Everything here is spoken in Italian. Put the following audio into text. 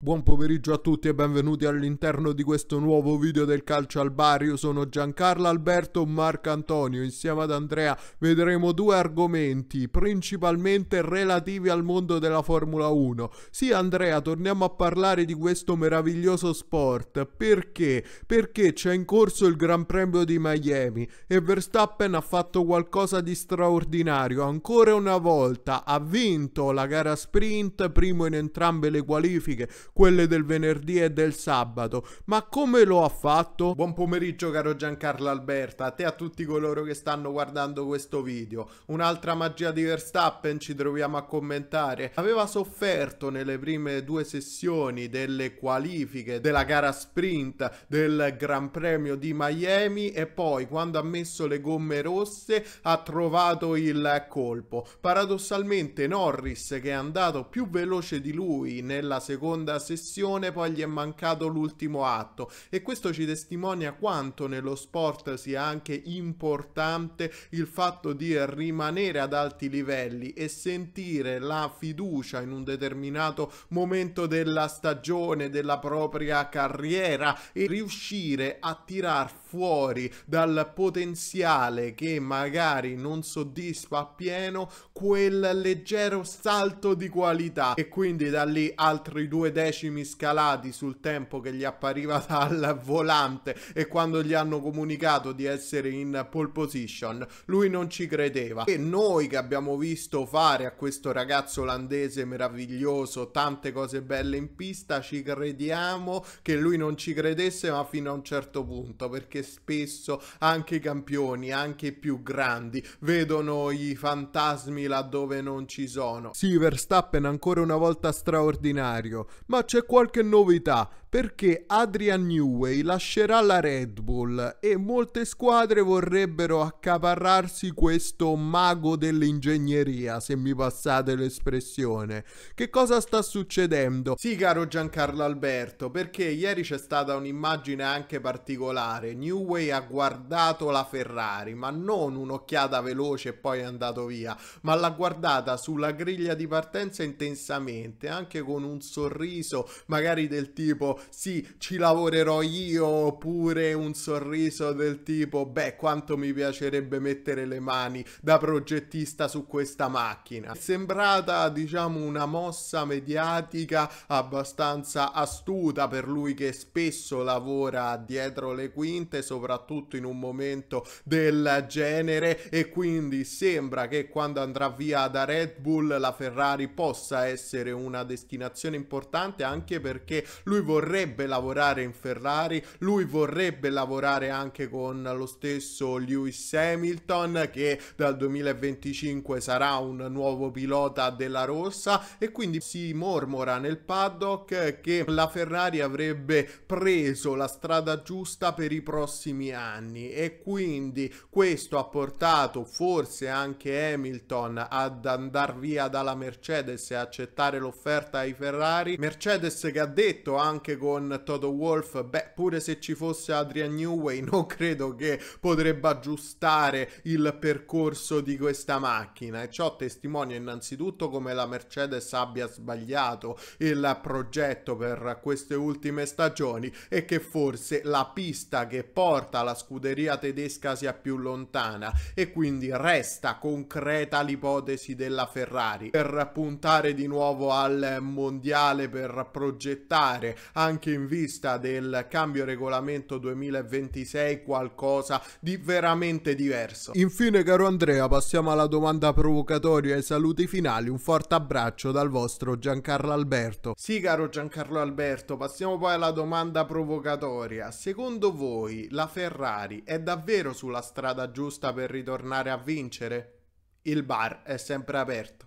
Buon pomeriggio a tutti e benvenuti all'interno di questo nuovo video del calcio al bar. Io sono Giancarlo Alberto Marco Antonio. Insieme ad Andrea vedremo due argomenti principalmente relativi al mondo della Formula 1. Sì, Andrea, torniamo a parlare di questo meraviglioso sport. Perché? Perché c'è in corso il Gran Premio di Miami e Verstappen ha fatto qualcosa di straordinario. Ancora una volta ha vinto la gara sprint, primo in entrambe le qualifiche quelle del venerdì e del sabato. Ma come lo ha fatto? Buon pomeriggio caro Giancarlo Alberta, a te e a tutti coloro che stanno guardando questo video. Un'altra magia di Verstappen ci troviamo a commentare. Aveva sofferto nelle prime due sessioni delle qualifiche, della gara sprint, del Gran Premio di Miami e poi quando ha messo le gomme rosse ha trovato il colpo. Paradossalmente Norris che è andato più veloce di lui nella seconda sessione sessione, poi gli è mancato l'ultimo atto e questo ci testimonia quanto nello sport sia anche importante il fatto di rimanere ad alti livelli e sentire la fiducia in un determinato momento della stagione, della propria carriera e riuscire a tirar fuori dal potenziale che magari non soddisfa appieno quel leggero salto di qualità e quindi da lì altri due decimi decimi scalati sul tempo che gli appariva dal volante e quando gli hanno comunicato di essere in pole position, lui non ci credeva. E noi che abbiamo visto fare a questo ragazzo olandese meraviglioso tante cose belle in pista, ci crediamo che lui non ci credesse, ma fino a un certo punto, perché spesso anche i campioni, anche i più grandi, vedono i fantasmi laddove non ci sono. Sì, Verstappen ancora una volta straordinario, ma c'è qualche novità perché Adrian Newey lascerà la Red Bull e molte squadre vorrebbero accaparrarsi questo mago dell'ingegneria, se mi passate l'espressione. Che cosa sta succedendo? Sì, caro Giancarlo Alberto, perché ieri c'è stata un'immagine anche particolare. Newey ha guardato la Ferrari, ma non un'occhiata veloce e poi è andato via, ma l'ha guardata sulla griglia di partenza intensamente, anche con un sorriso sorriso, magari del tipo sì, ci lavorerò io, oppure un sorriso del tipo beh, quanto mi piacerebbe mettere le mani da progettista su questa macchina. È sembrata, diciamo, una mossa mediatica abbastanza astuta per lui che spesso lavora dietro le quinte, soprattutto in un momento del genere e quindi sembra che quando andrà via da Red Bull la Ferrari possa essere una destinazione importante importante anche perché lui vorrebbe lavorare in Ferrari, lui vorrebbe lavorare anche con lo stesso Lewis Hamilton che dal 2025 sarà un nuovo pilota della rossa e quindi si mormora nel paddock che la Ferrari avrebbe preso la strada giusta per i prossimi anni e quindi questo ha portato forse anche Hamilton ad andare via dalla Mercedes e accettare l'offerta ai Ferrari. Mercedes Mercedes che ha detto anche con Toto Wolff, beh pure se ci fosse Adrian Newey non credo che potrebbe aggiustare il percorso di questa macchina e ciò testimonia innanzitutto come la Mercedes abbia sbagliato il progetto per queste ultime stagioni e che forse la pista che porta la scuderia tedesca sia più lontana e quindi resta concreta l'ipotesi della Ferrari per puntare di nuovo al mondiale per progettare anche in vista del cambio regolamento 2026 qualcosa di veramente diverso. Infine caro Andrea passiamo alla domanda provocatoria e saluti finali, un forte abbraccio dal vostro Giancarlo Alberto. Sì caro Giancarlo Alberto passiamo poi alla domanda provocatoria, secondo voi la Ferrari è davvero sulla strada giusta per ritornare a vincere? Il bar è sempre aperto.